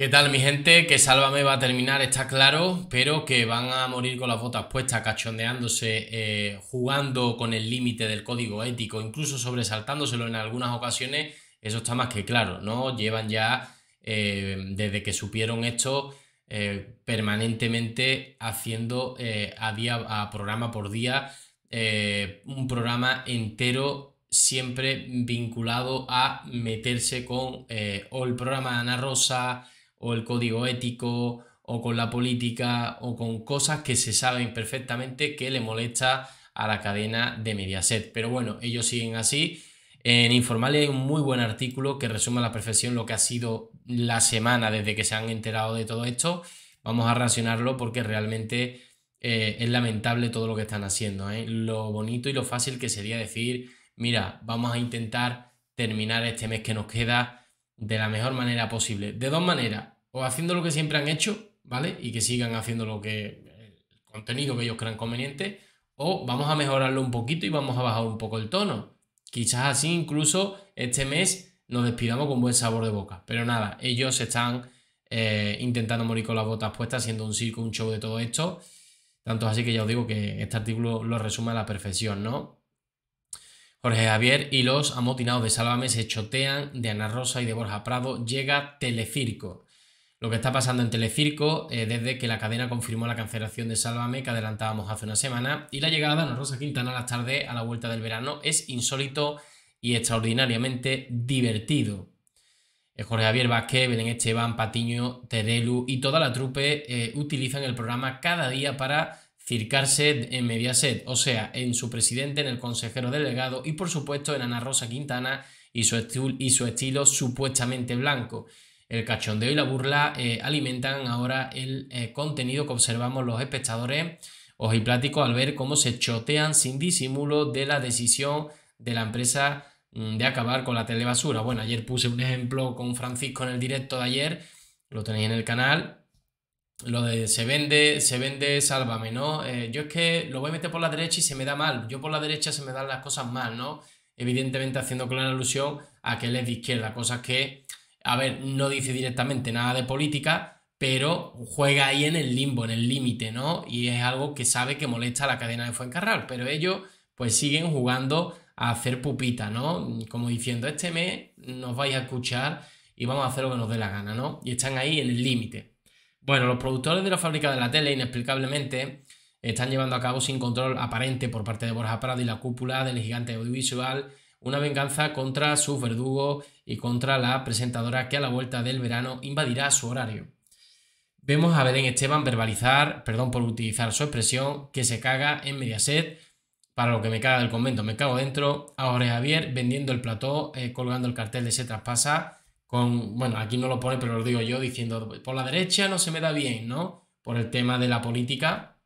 ¿Qué tal mi gente? Que Sálvame va a terminar, está claro, pero que van a morir con las botas puestas, cachondeándose, eh, jugando con el límite del código ético, incluso sobresaltándoselo en algunas ocasiones, eso está más que claro, ¿no? Llevan ya, eh, desde que supieron esto, eh, permanentemente haciendo a, día, a programa por día, un programa entero siempre vinculado a meterse con o el programa de Ana Rosa, o el código ético o con la política o con cosas que se saben perfectamente que le molesta a la cadena de Mediaset. Pero bueno, ellos siguen así. En Informales hay un muy buen artículo que resume a la perfección lo que ha sido la semana desde que se han enterado de todo esto. Vamos a racionarlo porque realmente eh, es lamentable todo lo que están haciendo. ¿eh? Lo bonito y lo fácil que sería decir, mira, vamos a intentar terminar este mes que nos queda de la mejor manera posible. De dos maneras, o haciendo lo que siempre han hecho, ¿vale? Y que sigan haciendo lo que el contenido que ellos crean conveniente, o vamos a mejorarlo un poquito y vamos a bajar un poco el tono. Quizás así incluso este mes nos despidamos con buen sabor de boca. Pero nada, ellos están eh, intentando morir con las botas puestas, Haciendo un circo, un show de todo esto. Tanto así que ya os digo que este artículo lo resume a la perfección, ¿no? Jorge Javier y los amotinados de Sálvame se chotean de Ana Rosa y de Borja Prado. Llega Telecirco. Lo que está pasando en Telecirco, eh, desde que la cadena confirmó la cancelación de Sálvame, que adelantábamos hace una semana, y la llegada de Ana Rosa Quintana a las tardes a la vuelta del verano, es insólito y extraordinariamente divertido. Eh, Jorge Javier Vázquez, Belén Esteban, Patiño, Terelu y toda la trupe eh, utilizan el programa cada día para ...circarse en Mediaset, o sea, en su presidente, en el consejero delegado y por supuesto en Ana Rosa Quintana y su, y su estilo supuestamente blanco. El cachondeo y la burla eh, alimentan ahora el eh, contenido que observamos los espectadores ojipláticos al ver cómo se chotean sin disimulo de la decisión de la empresa mm, de acabar con la telebasura. Bueno, ayer puse un ejemplo con Francisco en el directo de ayer, lo tenéis en el canal, lo de se vende, se vende, sálvame, ¿no? Eh, yo es que lo voy a meter por la derecha y se me da mal. Yo por la derecha se me dan las cosas mal, ¿no? Evidentemente haciendo clara alusión a que él es de izquierda, cosas que, a ver, no dice directamente nada de política, pero juega ahí en el limbo, en el límite, ¿no? Y es algo que sabe que molesta a la cadena de Fuencarral, pero ellos pues siguen jugando a hacer pupita, ¿no? Como diciendo, este mes nos vais a escuchar y vamos a hacer lo que nos dé la gana, ¿no? Y están ahí en el límite. Bueno, los productores de la fábrica de la tele, inexplicablemente, están llevando a cabo sin control aparente por parte de Borja Prado y la cúpula del gigante audiovisual una venganza contra su verdugo y contra la presentadora que a la vuelta del verano invadirá su horario. Vemos a Belén Esteban verbalizar, perdón por utilizar su expresión, que se caga en Mediaset, para lo que me caga del convento, me cago dentro, Ahora Javier vendiendo el plató, eh, colgando el cartel de se traspasa, bueno, aquí no lo pone, pero lo digo yo, diciendo, por la derecha no se me da bien, ¿no? Por el tema de la política.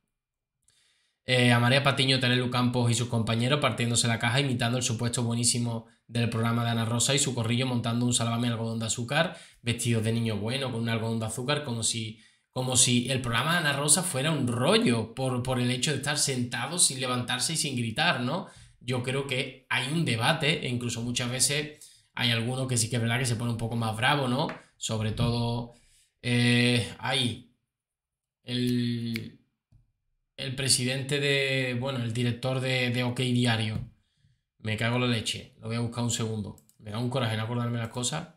Eh, a María Patiño, Terelu Campos y sus compañeros partiéndose la caja, imitando el supuesto buenísimo del programa de Ana Rosa y su corrillo montando un salvame algodón de azúcar, vestidos de niño bueno, con un algodón de azúcar, como si, como si el programa de Ana Rosa fuera un rollo por, por el hecho de estar sentado sin levantarse y sin gritar, ¿no? Yo creo que hay un debate, e incluso muchas veces hay alguno que sí que es verdad que se pone un poco más bravo, ¿no? Sobre todo, hay eh, el, el, presidente de, bueno, el director de, OK Diario. Me cago en la leche, lo voy a buscar un segundo. Me da un coraje en acordarme las cosas.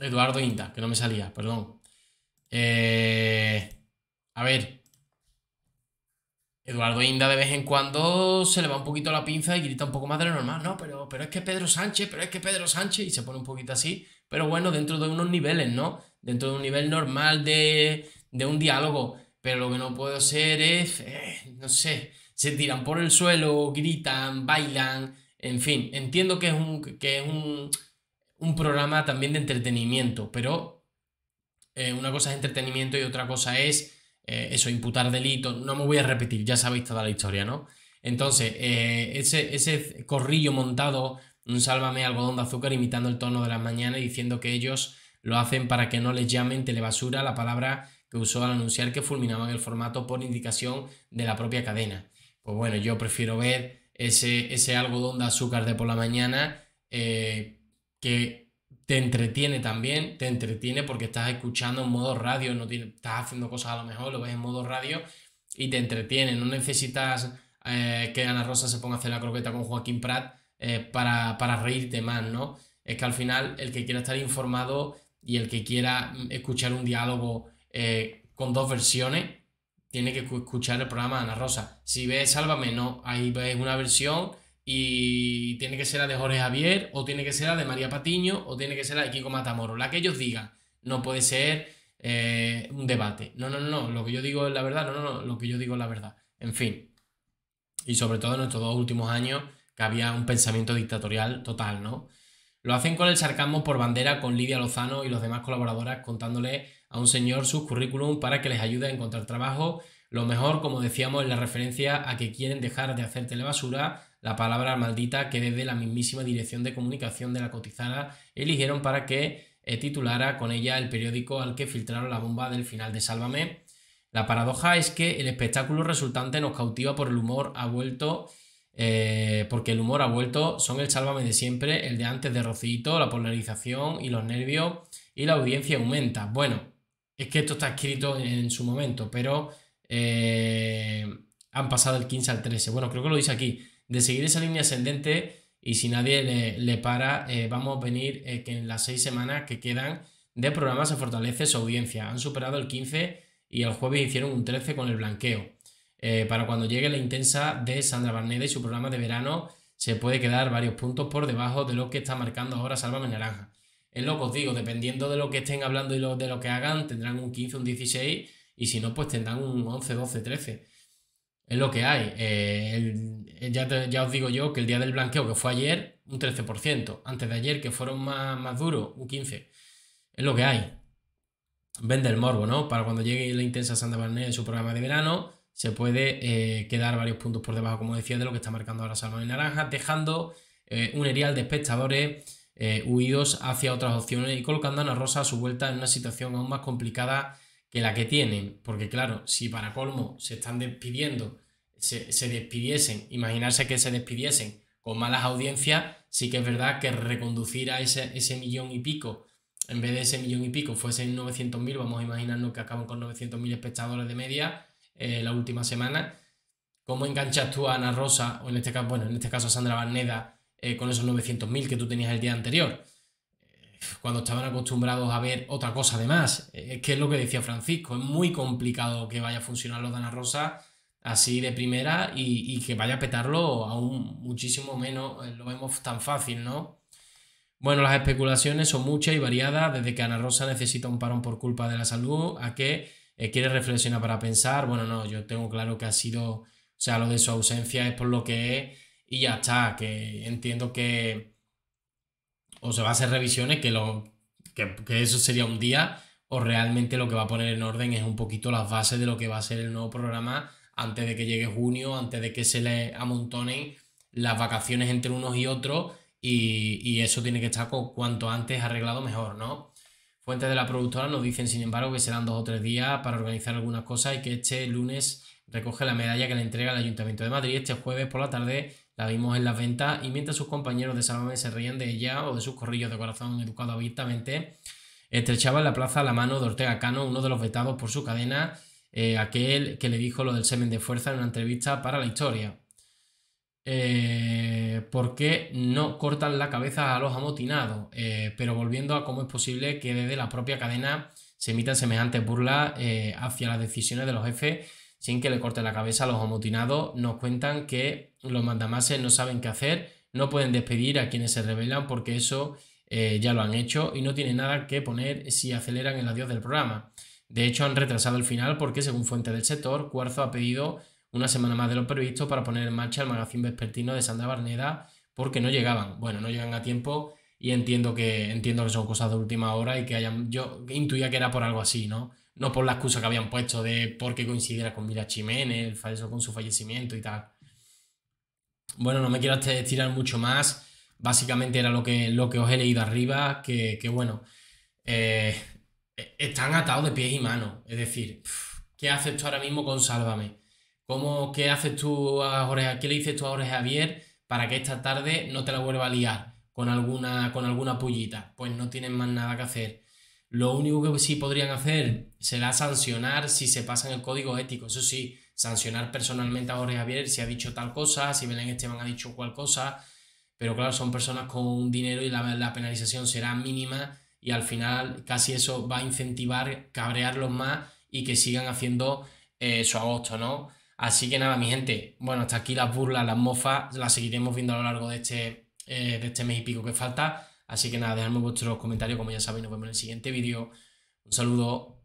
Eduardo Inta, que no me salía, perdón. Eh, a ver, Eduardo Inda de vez en cuando se le va un poquito la pinza y grita un poco más de lo normal. No, pero, pero es que Pedro Sánchez, pero es que Pedro Sánchez, y se pone un poquito así. Pero bueno, dentro de unos niveles, ¿no? Dentro de un nivel normal de, un diálogo. Pero lo que no puedo hacer es, eh, no sé, se tiran por el suelo, gritan, bailan, en fin. Entiendo que es un, programa también de entretenimiento, pero eh, una cosa es entretenimiento y otra cosa es eh, eso, imputar delito, no me voy a repetir, ya sabéis toda la historia, ¿no? Entonces, eh, ese, ese corrillo montado, un sálvame algodón de azúcar imitando el tono de las mañanas y diciendo que ellos lo hacen para que no les llamen telebasura, la palabra que usó al anunciar que fulminaban el formato por indicación de la propia cadena. Pues bueno, yo prefiero ver ese, ese algodón de azúcar de por la mañana eh, que te entretiene también, te entretiene porque estás escuchando en modo radio, no estás haciendo cosas a lo mejor, lo ves en modo radio y te entretiene. No necesitas eh, que Ana Rosa se ponga a hacer la croqueta con Joaquín Prat eh, para, para, reírte más, ¿no? Es que al final el que quiera estar informado y el que quiera escuchar un diálogo eh, con dos versiones, tiene que escuchar el programa de Ana Rosa. Si ves Sálvame, no, ahí ves una versión y tiene que ser la de Jorge Javier, o tiene que ser la de María Patiño, o tiene que ser la de Kiko Matamoro, la que ellos digan. No puede ser eh, un debate. No, no, no, lo que yo digo es la verdad, no, no, no, lo que yo digo es la verdad. En fin. Y sobre todo en estos dos últimos años que había un pensamiento dictatorial total, ¿no? Lo hacen con el sarcasmo por bandera con Lidia Lozano y los demás colaboradoras contándole a un señor sus currículum para que les ayude a encontrar trabajo lo mejor, como decíamos, en la referencia a que quieren dejar de hacer telebasura, la palabra maldita que desde la mismísima dirección de comunicación de la cotizada eligieron para que eh, titulara con ella el periódico al que filtraron la bomba del final de Sálvame. La paradoja es que el espectáculo resultante nos cautiva por el humor ha vuelto eh, porque el humor ha vuelto son el Sálvame de siempre, el de antes de Rocito, la polarización y los nervios, y la audiencia aumenta. Bueno, es que esto está escrito en su momento, pero eh, han pasado el 15 al 13. Bueno, creo que lo dice aquí. De seguir esa línea ascendente y si nadie le, para, eh, vamos a venir eh, que en las seis semanas que quedan de programa se fortalece su audiencia. Han superado el 15 y el jueves hicieron un 13 con el blanqueo. para cuando llegue la intensa de Sandra Barneda y su programa de verano se puede quedar varios puntos por debajo de lo que está marcando ahora Sálvame Naranja. Es lo que os digo, dependiendo de lo que estén hablando y de lo que hagan, tendrán un 15, un 16 y si no, pues tendrán un 11, 12, 13. Es lo que hay. Eh, eh, ya, ya, os digo yo que el día del blanqueo, que fue ayer, un 13%. Antes de ayer, que fueron más, más duros, un 15%. Es lo que hay. Vende el morbo, ¿no? Para cuando llegue la intensa Santa Barnett en su programa de verano, se puede eh, quedar varios puntos por debajo, como decía, de lo que está marcando ahora Salmón y Naranja, dejando un erial de espectadores huidos hacia otras opciones y colocando a Ana Rosa a su vuelta en una situación aún más complicada que la que tienen, porque claro, si para colmo se están despidiendo, se, despidiesen, imaginarse que se despidiesen con malas audiencias, sí que es verdad que reconducir a ese, ese millón y pico, en vez de ese millón y pico, fuesen 900.000, vamos a imaginarnos que acaban con 900.000 espectadores de media eh, la última semana, ¿cómo enganchas tú a Ana Rosa, o en este caso, bueno, en este caso a Sandra Barneda, eh, con esos 900.000 que tú tenías el día anterior? cuando estaban acostumbrados a ver otra cosa además. Es que es lo que decía Francisco, es muy complicado que vaya a funcionar lo de Ana Rosa así de primera y, que vaya a petarlo aún muchísimo menos, eh, lo vemos tan fácil, ¿no? Bueno, las especulaciones son muchas y variadas, desde que Ana Rosa necesita un parón por culpa de la salud, a que eh, quiere reflexionar para pensar, bueno, no, yo tengo claro que ha sido, o sea, lo de su ausencia es por lo que es y ya está, que entiendo que, o se va a hacer revisiones, que, lo, que, eso sería un día, o realmente lo que va a poner en orden es un poquito las bases de lo que va a ser el nuevo programa antes de que llegue junio, antes de que se le amontonen las vacaciones entre unos y otros, y, y eso tiene que estar cuanto antes arreglado mejor, ¿no? Fuentes de la productora nos dicen, sin embargo, que serán dos o tres días para organizar algunas cosas y que este lunes recoge la medalla que le entrega el Ayuntamiento de Madrid este jueves por la tarde la vimos en las ventas y mientras sus compañeros de Salomé se reían de ella o de sus corrillos de corazón educado abiertamente, estrechaba en la plaza la mano de Ortega Cano, uno de los vetados por su cadena, eh, aquel que le dijo lo del semen de fuerza en una entrevista para la historia. Eh, ¿Por qué no cortan la cabeza a los amotinados? Eh, pero volviendo a cómo es posible que desde la propia cadena se emitan semejantes burlas hacia las decisiones de los jefes sin que le corte la cabeza. a Los amotinados nos cuentan que los mandamases no saben qué hacer, no pueden despedir a quienes se rebelan porque eso eh, ya lo han hecho y no tienen nada que poner si aceleran el adiós del programa. De hecho, han retrasado el final porque, según fuentes del sector, Cuarzo ha pedido una semana más de lo previsto para poner en marcha el magazín vespertino de Sandra Barneda porque no llegaban. Bueno, no llegan a tiempo y entiendo que, entiendo que son cosas de última hora y que hayan... Yo intuía que era por algo así, ¿no? no por la excusa que habían puesto de porque coincidiera con Mira Jiménez, falso con su fallecimiento y tal. Bueno, no me quiero este, estirar mucho más. Básicamente era lo que, lo que os he leído arriba, que, que bueno, eh, e-, están atados de pies y manos. Es decir, ¿qué haces tú ahora mismo con Sálvame? ¿Cómo, ¿Qué haces tú qué le dices tú a Jorge Javier para que esta tarde no te la vuelva a liar con alguna, con alguna pullita? Pues no tienen más nada que hacer lo único que sí podrían hacer será sancionar si se pasan el código ético, eso sí, sancionar personalmente a Jorge Javier si ha dicho tal cosa, si Belén Esteban ha dicho cual cosa, pero claro, son personas con un dinero y la, penalización será mínima y al final casi eso va a incentivar cabrearlos más y que sigan haciendo eh, su agosto, ¿no? Así que nada, mi gente, bueno, hasta aquí las burlas, las mofas, las seguiremos viendo a lo largo de este, eh, de este mes y pico que falta. Así que nada, dejadme vuestros comentarios, como ya sabéis, nos vemos en el siguiente vídeo. Un saludo.